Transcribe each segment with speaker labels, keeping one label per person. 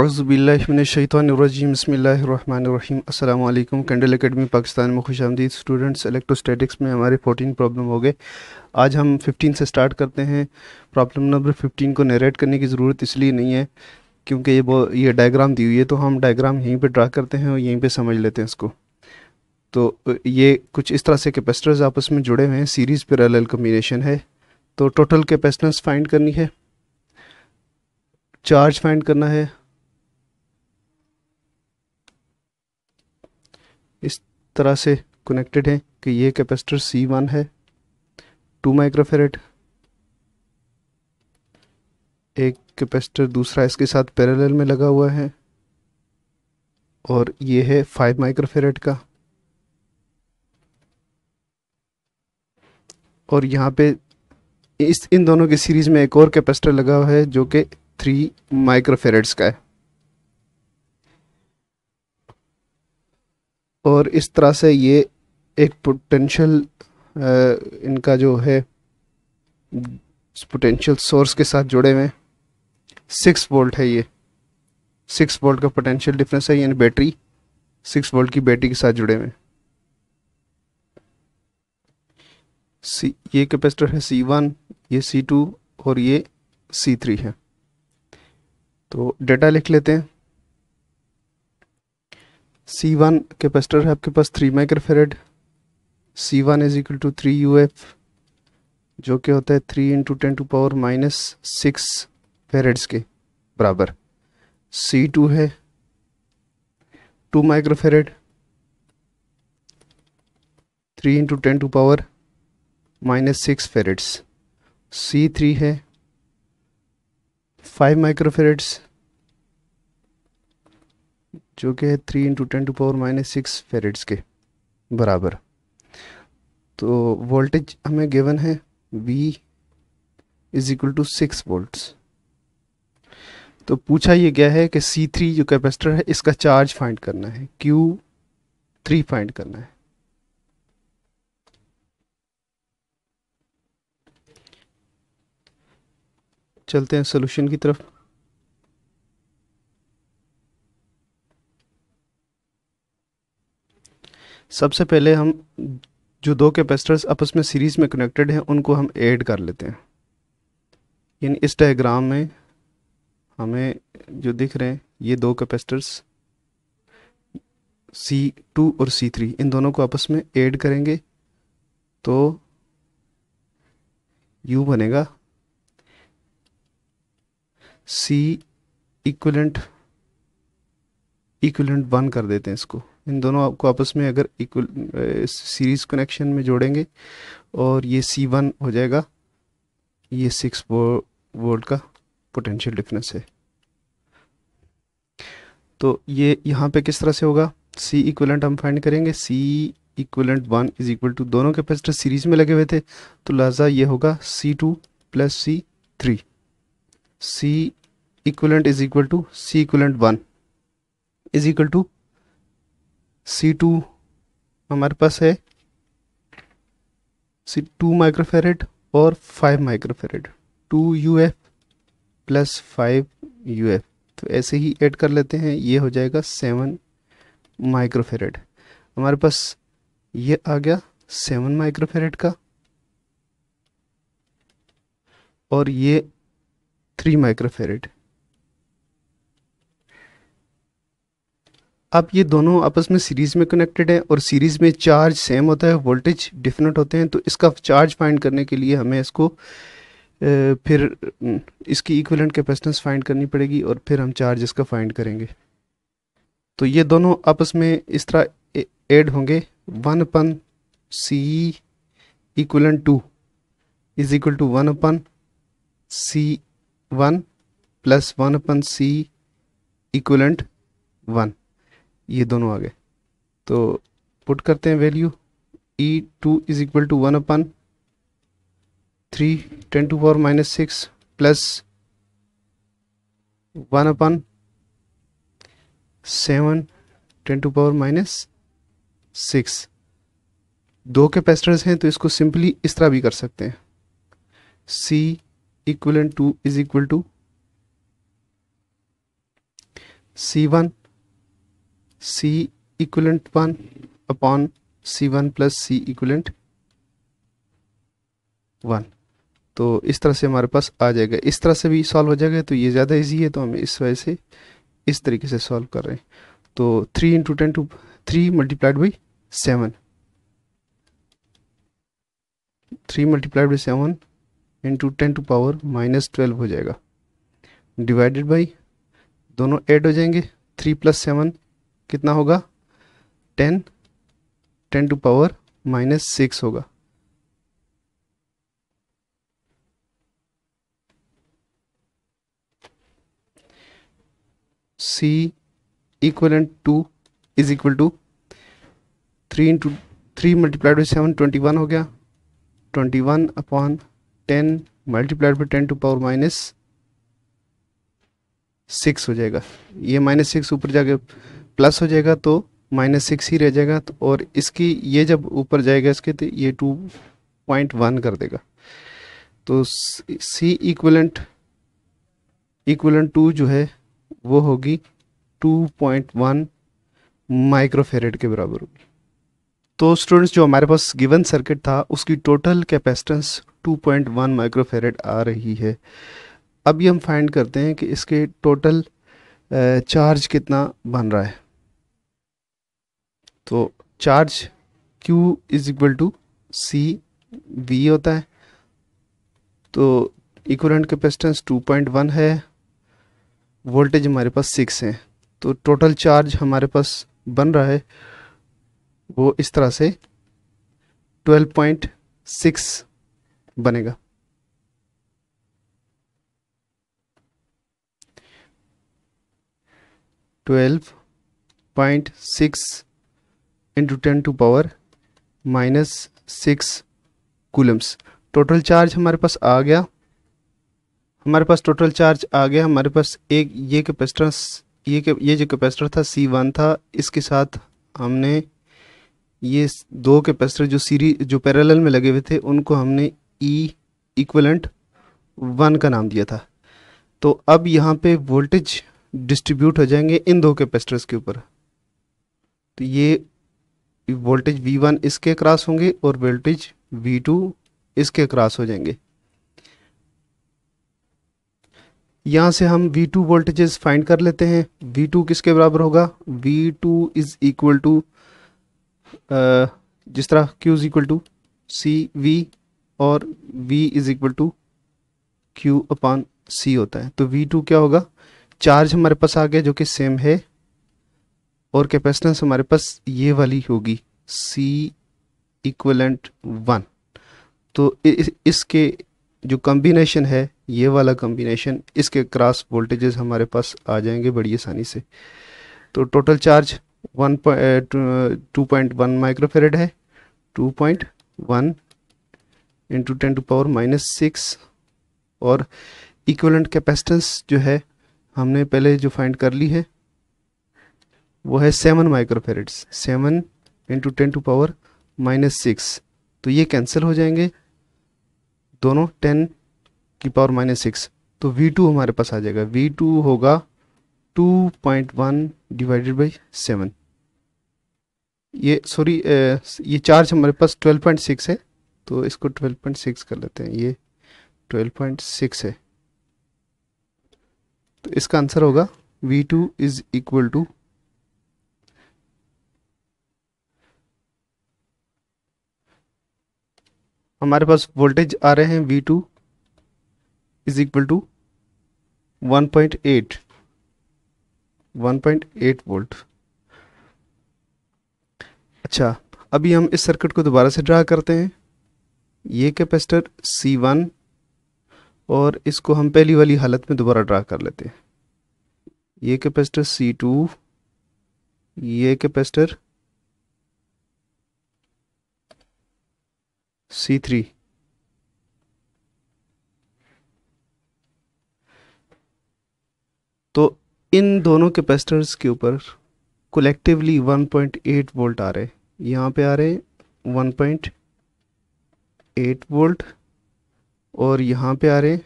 Speaker 1: अज़बिल्लिनशैतरजीम बसमीम अल्लाम candle academy Pakistan में खुश आमदीद स्टूडेंट्स इलेक्ट्रोस्टैटिक्स में हमारे 14 प्रॉब्लम हो गए आज हम 15 से स्टार्ट करते हैं प्रॉब्लम नंबर 15 को नरेट करने की ज़रूरत इसलिए नहीं है क्योंकि ये ये डायग्राम दी हुई है तो हम डायग्राम यहीं पर ड्रा करते हैं और यहीं पर समझ लेते हैं इसको तो ये कुछ इस तरह से कैपेसिटर्स आपस में जुड़े हुए हैं सीरीज़ पर एल कम्बिनेशन है तो टोटल कैपेसिटेंस फाइंड करनी है चार्ज फाइंड करना है तरह से कनेक्टेड हैं कि ये कैपेसिटर सी वन है टू माइक्रोफेरेट एक कैपेसिटर दूसरा इसके साथ पैरेलल में लगा हुआ है और ये है फाइव माइक्रोफेरेट का और यहाँ पे इस इन दोनों के सीरीज़ में एक और कैपेसिटर लगा हुआ है जो कि थ्री माइक्रोफेरेट्स का है और इस तरह से ये एक पोटेंशियल इनका जो है पोटेंशियल सोर्स के साथ जुड़े हुए सिक्स वोल्ट है ये सिक्स वोल्ट का पोटेंशियल डिफरेंस है यानी बैटरी सिक्स वोल्ट की बैटरी के साथ जुड़े हुए सी ये कैपेसिटर है सी वन ये सी टू और ये सी थ्री है तो डेटा लिख लेते हैं सी वन कैपेसिटर है आपके पास three microfarad C one is equal to three U F जो कि होता है three into ten to power minus six farads के बराबर सी टू है two microfarad three into ten to power minus six farads C three है five microfarads जो कि है three into ten to power minus six farads के बराबर तो वोल्टेज हमें गिवन है V is equal to six volts तो पूछा यह गया है कि सी थ्री जो कैपेसिटर है इसका चार्ज फाइंड करना है क्यू थ्री फाइंड करना है चलते हैं सोल्यूशन की तरफ सबसे पहले हम जो दो कैपेसिटर्स आपस में सीरीज़ में कनेक्टेड हैं उनको हम ऐड कर लेते हैं यानी इस डायग्राम में हमें जो दिख रहे हैं ये दो कैपेसिटर्स सी टू और सी थ्री इन दोनों को आपस में ऐड करेंगे तो यू बनेगा सी इक्वलेंट इक्वलेंट वन कर देते हैं इसको इन दोनों आपको आपस में अगर इक्वल सीरीज कनेक्शन में जोड़ेंगे और ये सी वन हो जाएगा ये सिक्स वोल्ट का पोटेंशियल डिफरेंस है तो ये यहाँ पे किस तरह से होगा सी इक्वलेंट हम फाइंड करेंगे C equivalent one is equal to दोनों कैपेसिटर सीरीज में लगे हुए थे तो लिहाजा ये होगा C two plus C three C equivalent is equal to C equivalent one is equal to C two हमारे पास है सी टू माइक्रोफेरेड और five microfarad two U F plus five U F तो ऐसे ही ऐड कर लेते हैं ये हो जाएगा सेवन माइक्रोफेरेड हमारे पास ये आ गया सेवन माइक्रोफेरेड का और ये थ्री माइक्रोफेरेड अब ये दोनों आपस में सीरीज़ में कनेक्टेड है और सीरीज़ में चार्ज सेम होता है वोल्टेज डिफरेंट होते हैं तो इसका चार्ज फाइंड करने के लिए हमें इसको फिर इसकी इक्वलेंट कैपेसिटेंस फाइंड करनी पड़ेगी और फिर हम चार्ज इसका फाइंड करेंगे तो ये दोनों आपस में इस तरह ऐड होंगे one upon C equivalent two is equal to one upon C one plus one upon C equivalent one ये दोनों आ गए तो पुट करते हैं value E two is equal to one upon three ten to power minus six plus one upon seven ten to power minus six दो capacitors हैं तो इसको सिंपली इस तरह भी कर सकते हैं C equal two is equal to C one C equivalent one upon C one plus C equivalent one तो इस तरह से हमारे पास आ जाएगा इस तरह से भी सॉल्व हो जाएगा तो ये ज़्यादा इजी है तो हम इस वजह से इस तरीके से सॉल्व कर रहे हैं तो three into ten to three multiplied by seven three multiplied by seven into ten to power minus twelve हो जाएगा डिवाइडेड बाई दोनों ऐड हो जाएंगे थ्री प्लस सेवन कितना होगा ten ten to power minus six होगा C equal and two is equal to three into three multiplied by seven twenty one हो गया twenty one upon ten multiplied by ten to power minus six हो जाएगा ये minus six ऊपर जाके plus हो जाएगा तो माइनस सिक्स ही रह जाएगा तो और इसकी ये जब ऊपर जाएगा इसके तो ये टू पॉइंट वन कर देगा तो सी इक्वलेंट इक्वलेंट टू जो है वो होगी टू पॉइंट वन माइक्रोफेरेड के बराबर होगी तो स्टूडेंट्स जो हमारे पास गिवन सर्किट था उसकी टोटल कैपेसिटेंस 2.1 माइक्रोफेरेड आ रही है अभी हम फाइंड करते हैं कि इसके टोटल चार्ज कितना बन रहा है तो charge Q is equal to C V होता है तो इक्वलेंट कैपेसिटेंस 2.1 है वोल्टेज हमारे पास सिक्स है तो टोटल चार्ज हमारे पास बन रहा है वो इस तरह से 12.6 बनेगा twelve point six into ten to power minus six coulombs total charge हमारे पास आ गया हमारे पास टोटल चार्ज आ गया हमारे पास एक ये कैपेसिटर ये के, ये जो कैपेसिटर था सी वन था इसके साथ हमने ये दो कैपेसिटर जो सीरी जो पैरेलल में लगे हुए थे उनको हमने ई इक्वलेंट वन का नाम दिया था तो अब यहाँ पे वोल्टेज डिस्ट्रीब्यूट हो जाएंगे इन दो कैपेसिटर्स के ऊपर तो ये वोल्टेज V1 इसके क्रॉस होंगे और वोल्टेज V2 इसके क्रॉस हो जाएंगे यहाँ से हम V2 वोल्टेजेस फाइंड कर लेते हैं V2 किसके बराबर होगा V2 to is equal to जिस तरह Q is equal to C V और V is equal to Q upon C होता है तो V2 क्या होगा चार्ज हमारे पास आ गया जो कि सेम है और कैपेसिटेंस हमारे पास ये वाली होगी सी इक्वलेंट वन तो इस, इसके जो कम्बिनेशन है ये वाला कम्बिनेशन इसके क्रॉस वोल्टेजेस हमारे पास आ जाएंगे बड़ी आसानी से तो total charge one two point one microfarad है two point one into ten to power minus six और इक्वलेंट कैपेसिटेंस जो है हमने पहले जो फाइंड कर ली है वो है seven microfarads seven into ten to power minus six तो ये कैंसिल हो जाएंगे दोनों टेन की पावर माइनस सिक्स तो वी टू हमारे पास आ जाएगा वी टू होगा two point one divided by seven ये सॉरी ये चार्ज हमारे पास ट्वेल्व पॉइंट सिक्स है तो इसको ट्वेल्व पॉइंट सिक्स कर लेते हैं ये ट्वेल्व पॉइंट सिक्स है तो इसका आंसर होगा V two is equal to हमारे पास वोल्टेज आ रहे हैं V two is equal to one point eight one point eight volt अच्छा अभी हम इस सर्किट को दोबारा से ड्रा करते हैं ये कैपेसिटर सी वन और इसको हम पहली वाली हालत में दोबारा ड्रा कर लेते हैं ये कैपेसिटर सी टू ये कैपेसिटर सी थ्री तो इन दोनों कैपेसिटर्स के ऊपर कलेक्टिवली 1.8 वोल्ट आ रहे यहाँ पे आ रहे 1.8 वोल्ट और यहाँ पे आ रहे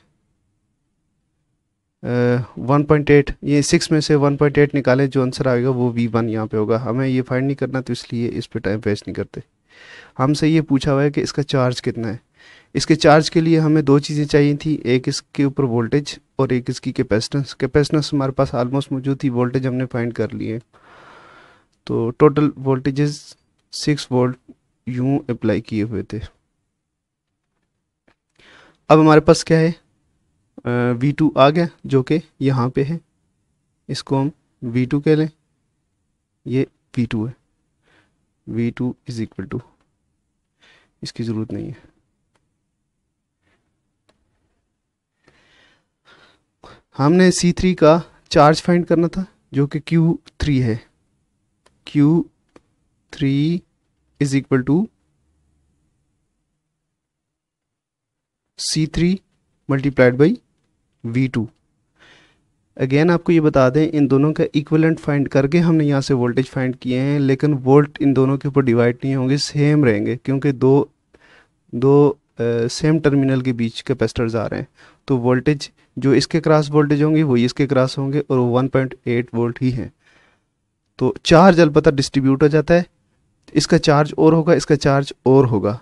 Speaker 1: वन पॉइंट एट ये सिक्स में से वन पॉइंट एट निकाले जो आंसर आएगा वो V1 वन यहाँ पर होगा हमें ये फाइंड नहीं करना तो इसलिए इस पे टाइम वेस्ट नहीं करते हमसे ये पूछा हुआ है कि इसका चार्ज कितना है इसके चार्ज के लिए हमें दो चीज़ें चाहिए थी एक इसके ऊपर वोल्टेज और एक इसकी कैपेसिटेंस कैपेसिटेंस हमारे पास आलमोस्ट मौजूद थी वोल्टेज हमने फाइंड कर लिए तो टोटल वोल्टेजेस सिक्स वोल्ट यूं अप्लाई किए हुए थे अब हमारे पास क्या है वी टू आ गया जो कि यहाँ पे है इसको हम वी टू कह लें ये वी टू है V two is equal to इसकी ज़रूरत नहीं है हमने सी थ्री का चार्ज फाइंड करना था जो कि क्यू थ्री है Q three is equal to C three multiplied by V two again आपको ये बता दें इन दोनों का इक्वलेंट फाइंड करके हमने यहाँ से वोल्टेज फाइंड किए हैं लेकिन वोल्ट इन दोनों के ऊपर डिवाइड नहीं होंगे सेम रहेंगे क्योंकि दो दो सेम टर्मिनल के बीच कैपेसिटर्स आ रहे हैं तो वोल्टेज जो इसके क्रॉस वोल्टेज होंगे वही इसके क्रॉस होंगे और वन पॉइंट एट वोल्ट ही हैं तो चार्ज अलबत्ता डिस्ट्रीब्यूट हो जाता है इसका चार्ज और होगा इसका चार्ज और होगा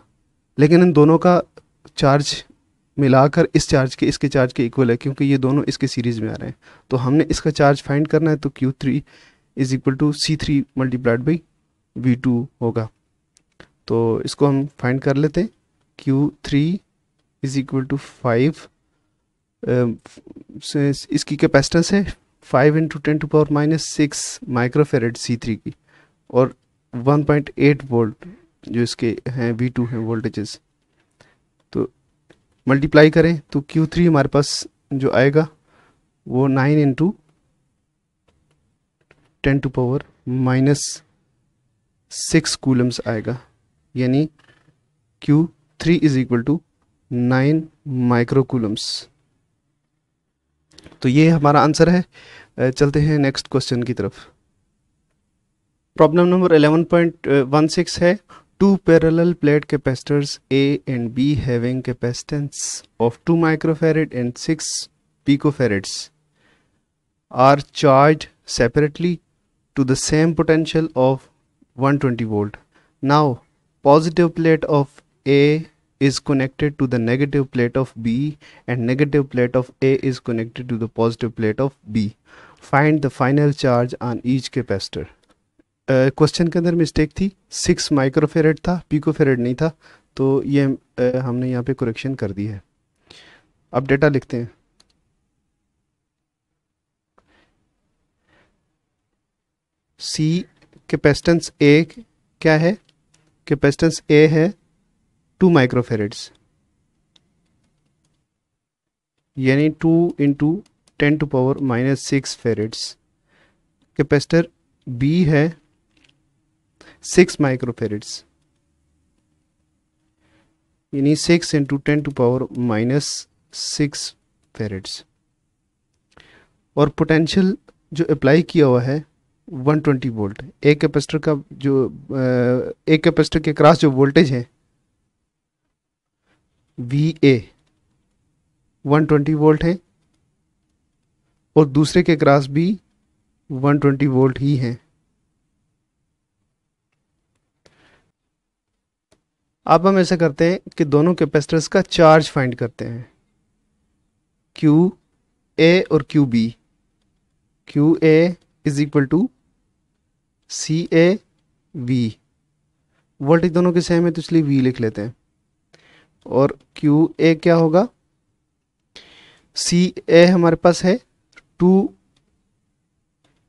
Speaker 1: लेकिन इन दोनों का चार्ज मिलाकर इस चार्ज के इसके चार्ज के इक्वल है क्योंकि ये दोनों इसके सीरीज़ में आ रहे हैं तो हमने इसका चार्ज फाइंड करना है तो Q three is equal to C three multiplied by V two होगा तो इसको हम फाइंड कर लेते हैं Q three is equal to five इसकी कैपेसिटेंस है five into ten to power minus six microfarad C three की और वन पॉइंट एट वोल्ट जो इसके हैं वी टू हैं वोल्टेजेस मल्टीप्लाई करें तो क्यू थ्री हमारे पास जो आएगा वो nine into ten to power minus six coulombs आएगा यानी Q three is equal to nine micro coulombs तो ये हमारा आंसर है चलते हैं नेक्स्ट क्वेश्चन की तरफ प्रॉब्लम नंबर 11.16 है two parallel plate capacitors A and B having capacitance of 2 microfarad and 6 picofarads are charged separately to the same potential of 120 volt. Now positive plate of A is connected to the negative plate of B and negative plate of A is connected to the positive plate of B. Find the final charge on each capacitor. Question के अंदर mistake थी six microfarad था पीकोफेरेड नहीं था तो ये हमने यहाँ पे करेक्शन कर दी है अब डेटा लिखते हैं सी कैपेसिटेंस ए क्या है कैपेसिटेंस ए है टू माइक्रोफेरेड्स यानी two into ten to power minus six farads capacitor B है सिक्स माइक्रोफेरिट्स यानी six into ten to power minus six farads और पोटेंशियल जो अप्लाई किया हुआ है 120 वोल्ट एक कैपेसिटर का जो एक कैपेसिटर के क्रॉस जो वोल्टेज है वी ए वन वोल्ट है और दूसरे के क्रॉस भी 120 वोल्ट ही हैं अब हम ऐसा करते हैं कि दोनों कैपेसिटर्स का चार्ज फाइंड करते हैं क्यू ए और Q B Q A is equal to C A V voltage दोनों के सेम है तो इसलिए वी लिख लेते हैं और क्यू ए क्या होगा सी ए हमारे पास है two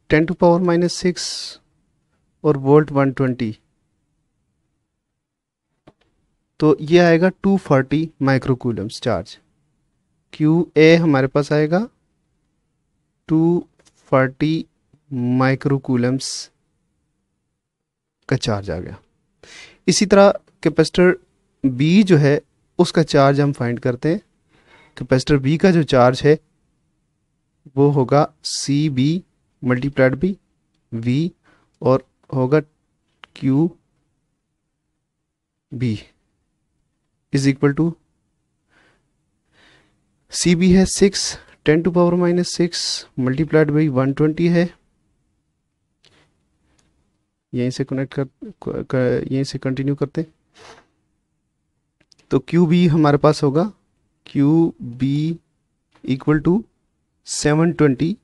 Speaker 1: ten to power minus six और वोल्ट वन ट्वेंटी तो ये आएगा 240 forty microcoulombs charge Q A हमारे पास आएगा 240 फोर्टी माइक्रोकूलम्स का चार्ज आ गया इसी तरह कैपेसिटर बी जो है उसका चार्ज हम फाइंड करते हैं कैपेसिटर बी का जो चार्ज है वो होगा C B multiplied by V और होगा Q B is equal to C B है six ten to power minus six multiplied by one twenty है यहीं से कनेक्ट कर, कर यहीं से कंटिन्यू करते तो क्यू बी हमारे पास होगा Q B equal to seven twenty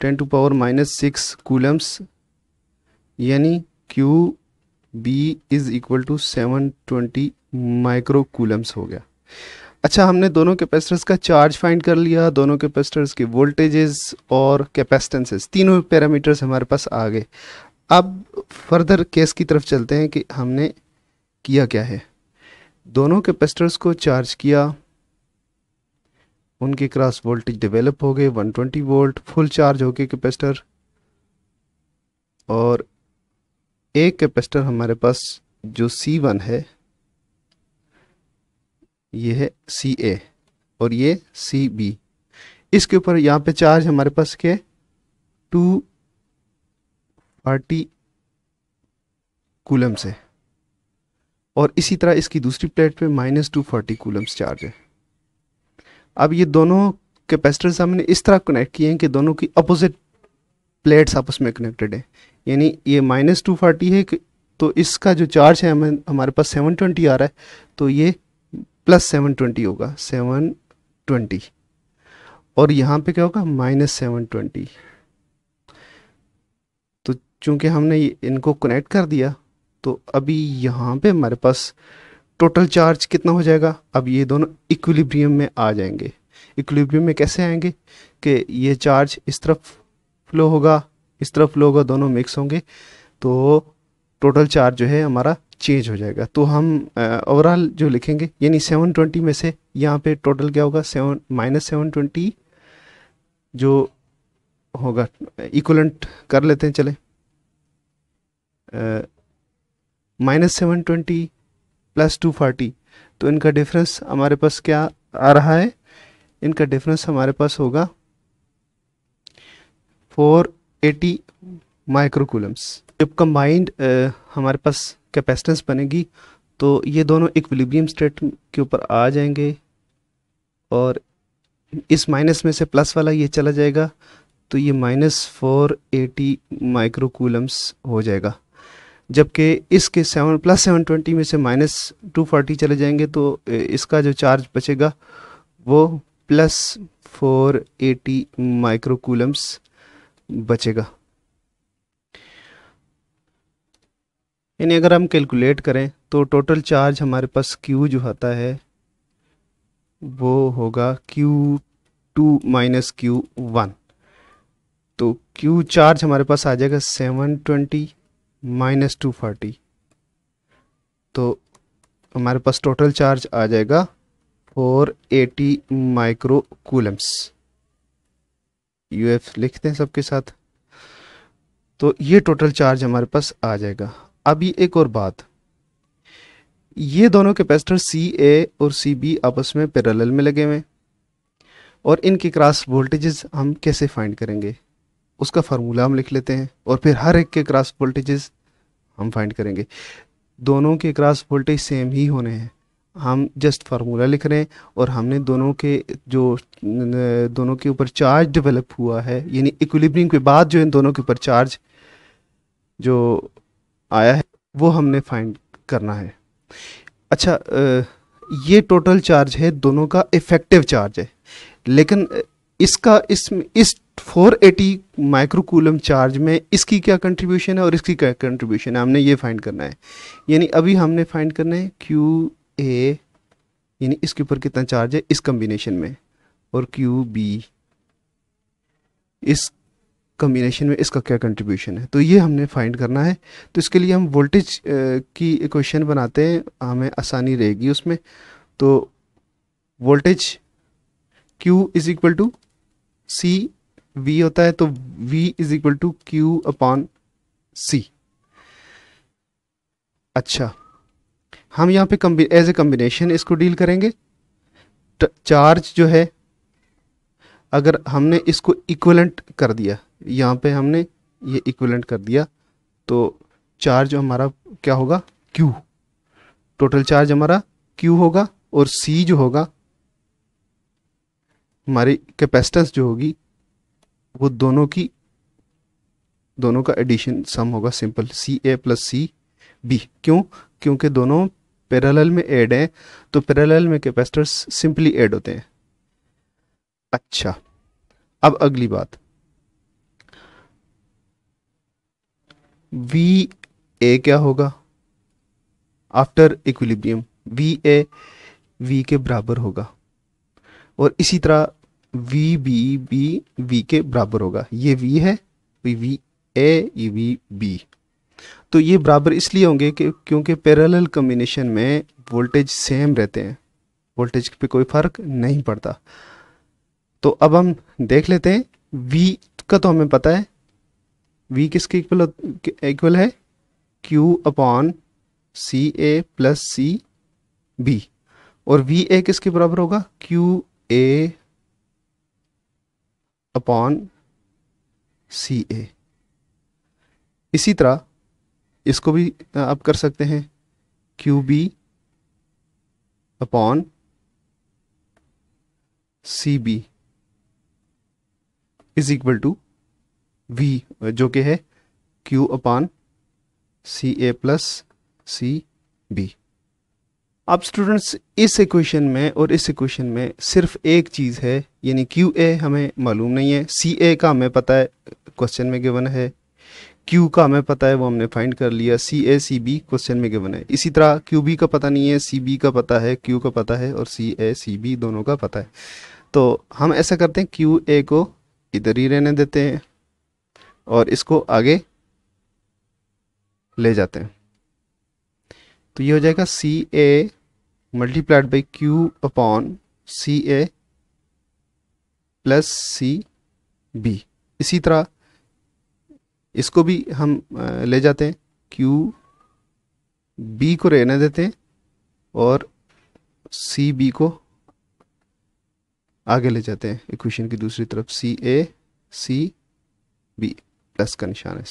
Speaker 1: ten to power minus six coulombs यानी Q B is equal to seven twenty micro coulombs हो गया अच्छा हमने दोनों कैपेसिटर्स का चार्ज फाइंड कर लिया दोनों कैपेसिटर्स के वोल्टेजेस और कैपेसिटेंसेस तीनों पैरामीटर्स हमारे पास आ गए अब फर्दर केस की तरफ चलते हैं कि हमने किया क्या है दोनों कैपेसिटर्स को चार्ज किया उनके क्रॉस वोल्टेज डेवलप हो गए 120 वोल्ट फुल चार्ज हो गए कैपेसिटर और एक कैपेसिटर हमारे पास जो सी वन है ये है सी ए और ये सी बी इसके ऊपर यहाँ पे चार्ज हमारे पास के टू फार्टी कूलम्स है और इसी तरह इसकी दूसरी प्लेट पे minus two forty coulombs charge है अब ये दोनों कैपेसिटर्स हमने इस तरह कनेक्ट किए हैं कि दोनों की अपोजिट प्लेट्स आपस में कनेक्टेड है यानी ये माइनस टू फार्टी है तो इसका जो चार्ज है हमें हमारे पास सेवन ट्वेंटी आ रहा है तो ये प्लस सेवन ट्वेंटी होगा सेवन ट्वेंटी और यहाँ पे क्या होगा माइनस सेवन ट्वेंटी तो चूंकि हमने इनको कनेक्ट कर दिया तो अभी यहाँ पे हमारे पास टोटल चार्ज कितना हो जाएगा अब ये दोनों इक्विलिब्रियम में आ जाएंगे इक्विलिब्रियम में कैसे आएंगे कि ये चार्ज इस तरफ फ्लो होगा इस तरफ फ्लो होगा दोनों मिक्स होंगे तो टोटल चार्ज जो है हमारा चेंज हो जाएगा तो हम ओवरऑल जो लिखेंगे यानी सेवन ट्वेंटी में से यहाँ पे टोटल क्या होगा सेवन माइनस सेवन ट्वेंटी जो होगा इक्वलेंट कर लेते हैं चले minus seven twenty plus two forty तो इनका डिफरेंस हमारे पास क्या आ रहा है इनका डिफरेंस हमारे पास होगा 480 माइक्रोकूलम्स जब कंबाइंड हमारे पास कैपेसिटेंस बनेगी तो ये दोनों इक्विलिब्रियम स्टेट के ऊपर आ जाएंगे और इस माइनस में से प्लस वाला ये चला जाएगा तो ये माइनस फोर एटी माइक्रोकूलम्स हो जाएगा जबकि इसके सेवन प्लस सेवन ट्वेंटी में से माइनस टू फोर्टी चले जाएंगे तो इसका जो चार्ज बचेगा वो प्लस फोर एटी माइक्रोकूलम्स बचेगा यानी अगर हम कैलकुलेट करें तो टोटल चार्ज हमारे पास Q जो आता है वो होगा Q2 two minus Q one तो Q चार्ज हमारे पास आ जाएगा seven twenty minus two forty तो हमारे पास टोटल चार्ज आ जाएगा four eighty micro coulombs U F लिखते हैं सबके साथ तो ये टोटल चार्ज हमारे पास आ जाएगा अभी एक और बात ये दोनों कैपेसिटर सी ए और सी बी आपस में पैरेलल में लगे हुए हैं और इनके क्रॉस वोल्टेजेस हम कैसे फाइंड करेंगे उसका फार्मूला हम लिख लेते हैं और फिर हर एक के क्रॉस वोल्टेजेस हम फाइंड करेंगे दोनों के क्रॉस वोल्टेज सेम ही होने हैं हम जस्ट फार्मूला लिख रहे हैं और हमने दोनों के जो दोनों के ऊपर चार्ज डेवलप हुआ है यानी इक्विलिब्रियम के बाद जो इन दोनों के ऊपर चार्ज जो आया है वो हमने फाइंड करना है अच्छा ये टोटल चार्ज है दोनों का इफेक्टिव चार्ज है लेकिन इसका इस इस 480 माइक्रोकूलम चार्ज में इसकी क्या कंट्रीब्यूशन है और इसकी क्या कंट्रीब्यूशन है हमने ये फाइंड करना है यानी अभी हमने फाइंड करना है क्यू ए यानी इसके ऊपर कितना चार्ज है इस कम्बिनेशन में और क्यू बी इस कम्बिनेशन में इसका क्या कंट्रीब्यूशन है तो ये हमने फाइंड करना है तो इसके लिए हम वोल्टेज की इक्वेशन बनाते हैं हमें आसानी रहेगी उसमें तो voltage Q is equal to C V होता है तो V is equal to Q upon C अच्छा हम यहाँ पे एज ए कम्बिनेशन इसको डील करेंगे चार्ज जो है अगर हमने इसको इक्वलेंट कर दिया यहाँ पे हमने ये इक्वलेंट कर दिया तो चार्ज हमारा क्या होगा क्यू टोटल चार्ज हमारा क्यू होगा और सी जो होगा हमारी कैपेसिटेंस जो होगी वो दोनों की दोनों का एडिशन सम होगा simple C A plus C B क्यों क्योंकि दोनों पैरेलल में ऐड हैं तो पैरेलल में कैपेसिटर्स सिंपली ऐड होते हैं अच्छा अब अगली बात वी ए क्या होगा after equilibrium V A V के बराबर होगा और इसी तरह वी बी बी वी के बराबर होगा ये वी है वी ए ये वी बी तो ये बराबर इसलिए होंगे कि क्योंकि पैरेलल कम्बिनेशन में वोल्टेज सेम रहते हैं वोल्टेज पे कोई फ़र्क नहीं पड़ता तो अब हम देख लेते हैं वी का तो हमें पता है वी किसके इक्वल इक्वल है Q upon C A plus C B और वी ए किसके बराबर होगा क्यू ए अपॉन सी ए इसी तरह इसको भी आप कर सकते हैं Q B upon C B is equal to V जो कि है Q upon C A plus C B अब स्टूडेंट्स इस इक्वेशन में और इस इक्वेशन में सिर्फ एक चीज़ है यानी क्यू ए हमें मालूम नहीं है सी ए का हमें पता है क्वेश्चन में गिवन है क्यू का हमें पता है वो हमने फाइंड कर लिया C A C B question में गिवन है इसी तरह क्यू बी का पता नहीं है सी बी का पता है क्यू का पता है और सी ए सी बी दोनों का पता है तो हम ऐसा करते हैं क्यू ए को इधर ही रहने देते हैं और इसको आगे ले जाते हैं तो ये हो जाएगा C A multiplied by Q upon C A plus C B इसी तरह इसको भी हम ले जाते हैं क्यू बी को रहने देते हैं और सी बी को आगे ले जाते हैं इक्वेशन की दूसरी तरफ सी ए सी बी प्लस का निशान है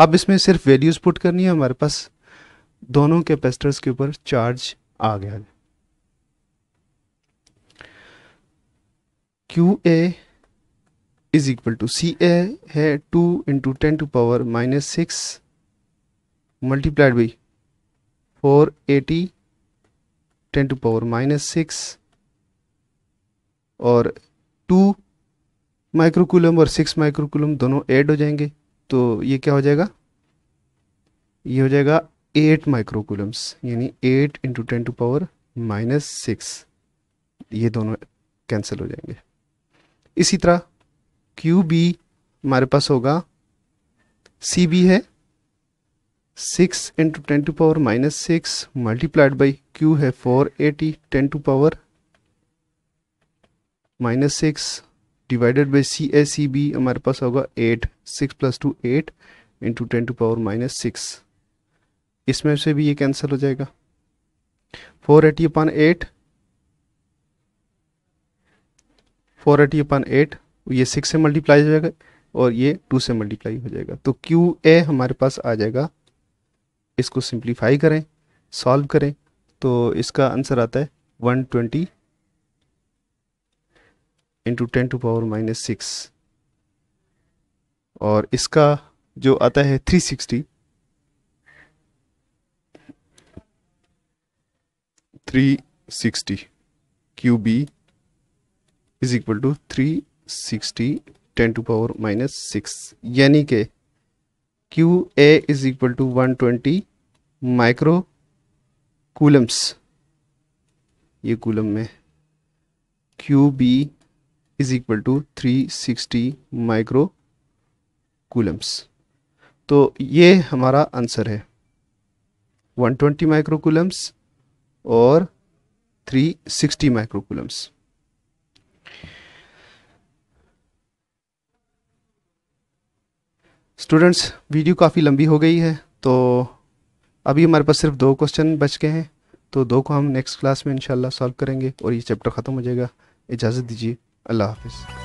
Speaker 1: अब इसमें सिर्फ वैल्यूज पुट करनी है हमारे पास दोनों कैपेसिटर्स के ऊपर चार्ज आ गया है Q A is equal to C A है two into ten to power minus six multiplied by four eighty ten to power minus six और टू माइक्रोकुलम और सिक्स माइक्रोकुलम दोनों ऐड हो जाएंगे तो ये क्या हो जाएगा ये हो जाएगा एट माइक्रोकुलम्स यानी eight into ten to power minus six ये दोनों कैंसिल हो जाएंगे इसी तरह क्यू बी हमारे पास होगा सी बी है six into ten to power minus six multiplied by q है four eighty ten to power minus six divided by C A C B हमारे पास होगा eight six plus two eight into ten to power minus six इसमें से भी ये cancel हो जाएगा फोर एटी अपन एट फोर एटी अपन एट ये सिक्स से मल्टीप्लाई हो जाएगा और ये टू से मल्टीप्लाई हो जाएगा तो क्यू ए हमारे पास आ जाएगा इसको सिंप्लीफाई करें सॉल्व करें तो इसका आंसर आता है one twenty into ten to power minus six और इसका जो आता है three sixty three sixty q B is equal to three sixty ten to power minus six यानी कि q A is equal to one twenty micro coulombs ये coulomb में q B is equal to three sixty micro coulombs तो ये हमारा answer है one micro microcoulombs और three micro coulombs students video काफ़ी लंबी हो गई है तो अभी हमारे पास सिर्फ दो क्वेश्चन बच गए हैं तो दो को हम नेक्स्ट क्लास में इंशाल्लाह सॉल्व करेंगे और ये चैप्टर ख़त्म हो जाएगा इजाज़त दीजिए अल्लाह हाफिज़